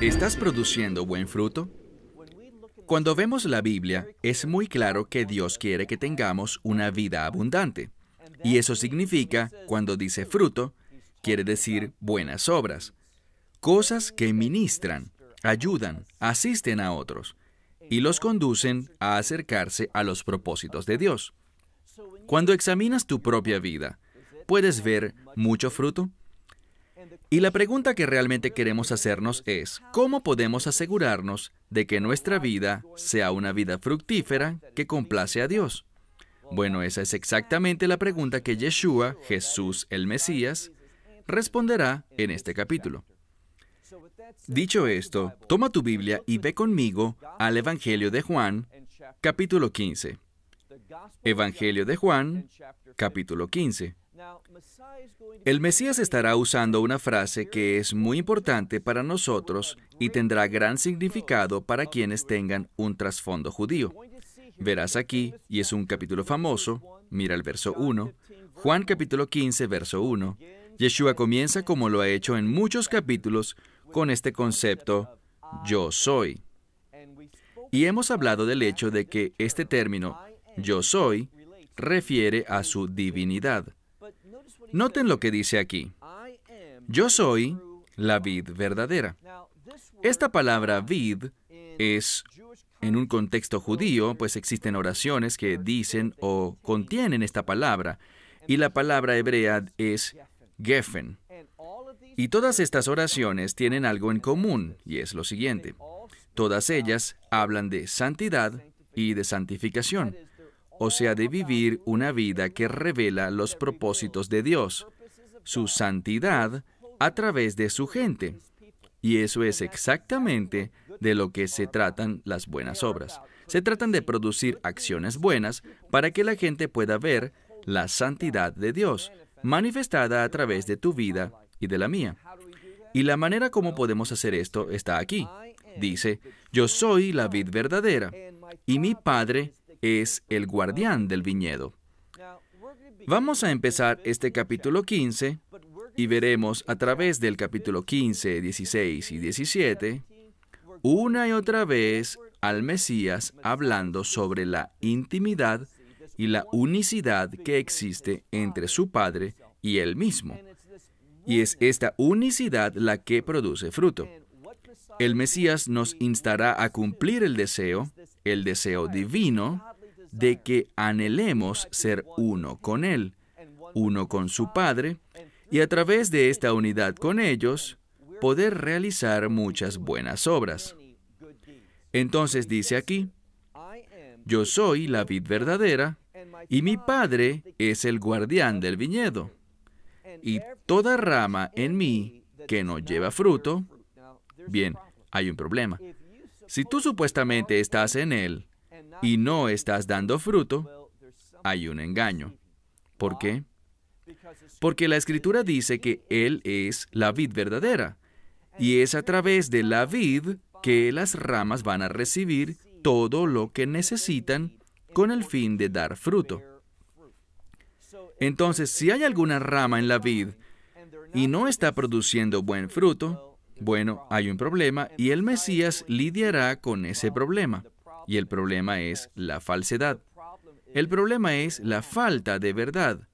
¿Estás produciendo buen fruto? Cuando vemos la Biblia, es muy claro que Dios quiere que tengamos una vida abundante. Y eso significa, cuando dice fruto, quiere decir buenas obras, cosas que ministran, ayudan, asisten a otros y los conducen a acercarse a los propósitos de Dios. Cuando examinas tu propia vida, ¿puedes ver mucho fruto? Y la pregunta que realmente queremos hacernos es, ¿cómo podemos asegurarnos de que nuestra vida sea una vida fructífera que complace a Dios? Bueno, esa es exactamente la pregunta que Yeshua, Jesús el Mesías, responderá en este capítulo. Dicho esto, toma tu Biblia y ve conmigo al Evangelio de Juan, capítulo 15. Evangelio de Juan, capítulo 15. El Mesías estará usando una frase que es muy importante para nosotros y tendrá gran significado para quienes tengan un trasfondo judío. Verás aquí, y es un capítulo famoso, mira el verso 1, Juan capítulo 15, verso 1, Yeshua comienza como lo ha hecho en muchos capítulos con este concepto, yo soy. Y hemos hablado del hecho de que este término, yo soy, refiere a su divinidad. Noten lo que dice aquí. Yo soy la vid verdadera. Esta palabra vid es en un contexto judío, pues existen oraciones que dicen o contienen esta palabra, y la palabra hebrea es gefen. Y todas estas oraciones tienen algo en común, y es lo siguiente. Todas ellas hablan de santidad y de santificación o sea, de vivir una vida que revela los propósitos de Dios, su santidad a través de su gente. Y eso es exactamente de lo que se tratan las buenas obras. Se tratan de producir acciones buenas para que la gente pueda ver la santidad de Dios manifestada a través de tu vida y de la mía. Y la manera como podemos hacer esto está aquí. Dice, yo soy la vid verdadera y mi Padre es el guardián del viñedo. Vamos a empezar este capítulo 15 y veremos a través del capítulo 15, 16 y 17 una y otra vez al Mesías hablando sobre la intimidad y la unicidad que existe entre su Padre y él mismo. Y es esta unicidad la que produce fruto. El Mesías nos instará a cumplir el deseo el deseo divino de que anhelemos ser uno con Él, uno con su Padre, y a través de esta unidad con ellos, poder realizar muchas buenas obras. Entonces dice aquí, yo soy la vid verdadera, y mi Padre es el guardián del viñedo. Y toda rama en mí que no lleva fruto, bien, hay un problema. Si tú supuestamente estás en Él y no estás dando fruto, hay un engaño. ¿Por qué? Porque la escritura dice que Él es la vid verdadera y es a través de la vid que las ramas van a recibir todo lo que necesitan con el fin de dar fruto. Entonces, si hay alguna rama en la vid y no está produciendo buen fruto, bueno, hay un problema y el Mesías lidiará con ese problema. Y el problema es la falsedad. El problema es la falta de verdad.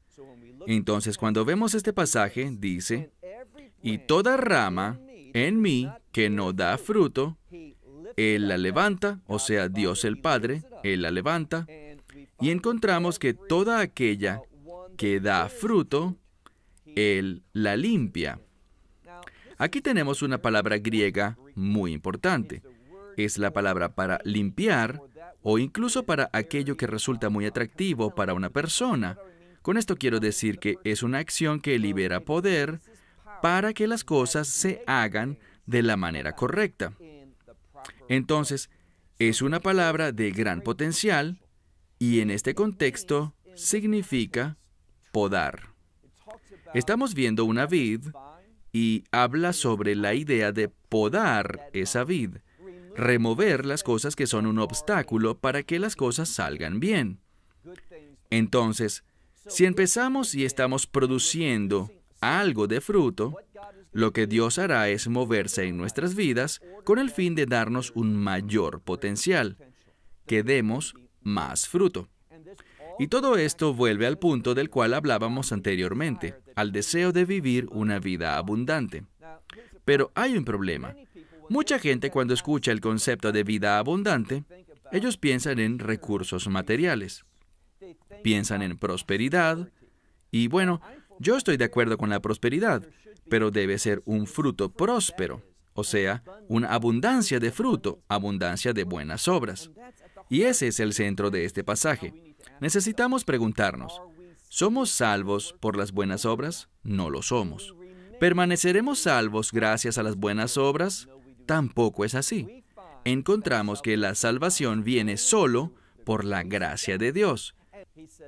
Entonces, cuando vemos este pasaje, dice, y toda rama en mí que no da fruto, Él la levanta, o sea, Dios el Padre, Él la levanta, y encontramos que toda aquella que da fruto, Él la limpia. Aquí tenemos una palabra griega muy importante. Es la palabra para limpiar o incluso para aquello que resulta muy atractivo para una persona. Con esto quiero decir que es una acción que libera poder para que las cosas se hagan de la manera correcta. Entonces, es una palabra de gran potencial y en este contexto significa podar. Estamos viendo una vid y habla sobre la idea de podar esa vid, remover las cosas que son un obstáculo para que las cosas salgan bien. Entonces, si empezamos y estamos produciendo algo de fruto, lo que Dios hará es moverse en nuestras vidas con el fin de darnos un mayor potencial, que demos más fruto. Y todo esto vuelve al punto del cual hablábamos anteriormente, al deseo de vivir una vida abundante. Pero hay un problema. Mucha gente cuando escucha el concepto de vida abundante, ellos piensan en recursos materiales, piensan en prosperidad, y bueno, yo estoy de acuerdo con la prosperidad, pero debe ser un fruto próspero, o sea, una abundancia de fruto, abundancia de buenas obras. Y ese es el centro de este pasaje. Necesitamos preguntarnos, ¿somos salvos por las buenas obras? No lo somos. ¿Permaneceremos salvos gracias a las buenas obras? Tampoco es así. Encontramos que la salvación viene solo por la gracia de Dios.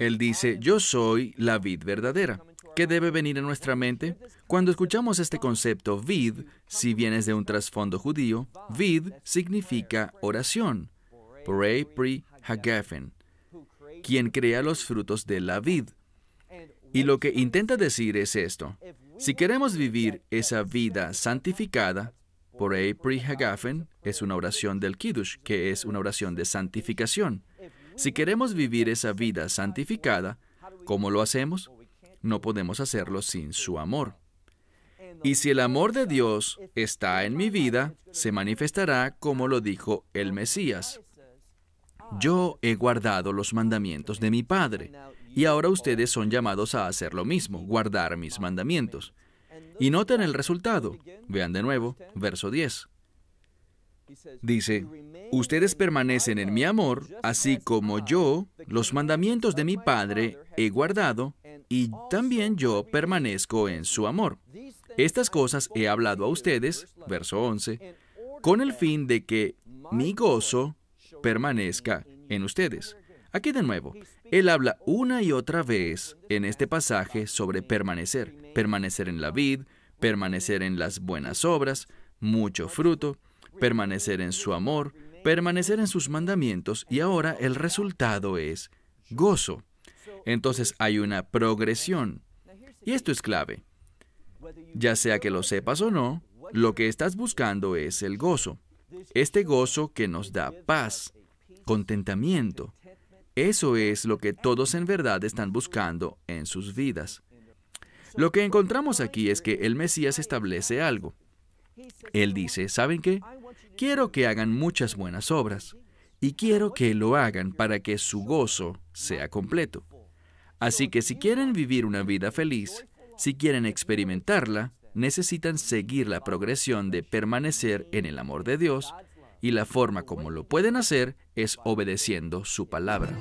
Él dice, yo soy la vid verdadera. ¿Qué debe venir en nuestra mente? Cuando escuchamos este concepto vid, si vienes de un trasfondo judío, vid significa oración. Pray, pri, quien crea los frutos de la vid. Y lo que intenta decir es esto. Si queremos vivir esa vida santificada, por E. Pri Hagafen es una oración del Kiddush, que es una oración de santificación. Si queremos vivir esa vida santificada, ¿cómo lo hacemos? No podemos hacerlo sin su amor. Y si el amor de Dios está en mi vida, se manifestará como lo dijo el Mesías. Yo he guardado los mandamientos de mi Padre, y ahora ustedes son llamados a hacer lo mismo, guardar mis mandamientos. Y noten el resultado. Vean de nuevo, verso 10. Dice, ustedes permanecen en mi amor, así como yo los mandamientos de mi Padre he guardado, y también yo permanezco en su amor. Estas cosas he hablado a ustedes, verso 11, con el fin de que mi gozo permanezca en ustedes. Aquí de nuevo, él habla una y otra vez en este pasaje sobre permanecer, permanecer en la vid, permanecer en las buenas obras, mucho fruto, permanecer en su amor, permanecer en sus mandamientos y ahora el resultado es gozo. Entonces hay una progresión. Y esto es clave. Ya sea que lo sepas o no, lo que estás buscando es el gozo. Este gozo que nos da paz, contentamiento, eso es lo que todos en verdad están buscando en sus vidas. Lo que encontramos aquí es que el Mesías establece algo. Él dice, ¿saben qué? Quiero que hagan muchas buenas obras y quiero que lo hagan para que su gozo sea completo. Así que si quieren vivir una vida feliz, si quieren experimentarla, necesitan seguir la progresión de permanecer en el amor de Dios y la forma como lo pueden hacer es obedeciendo su palabra.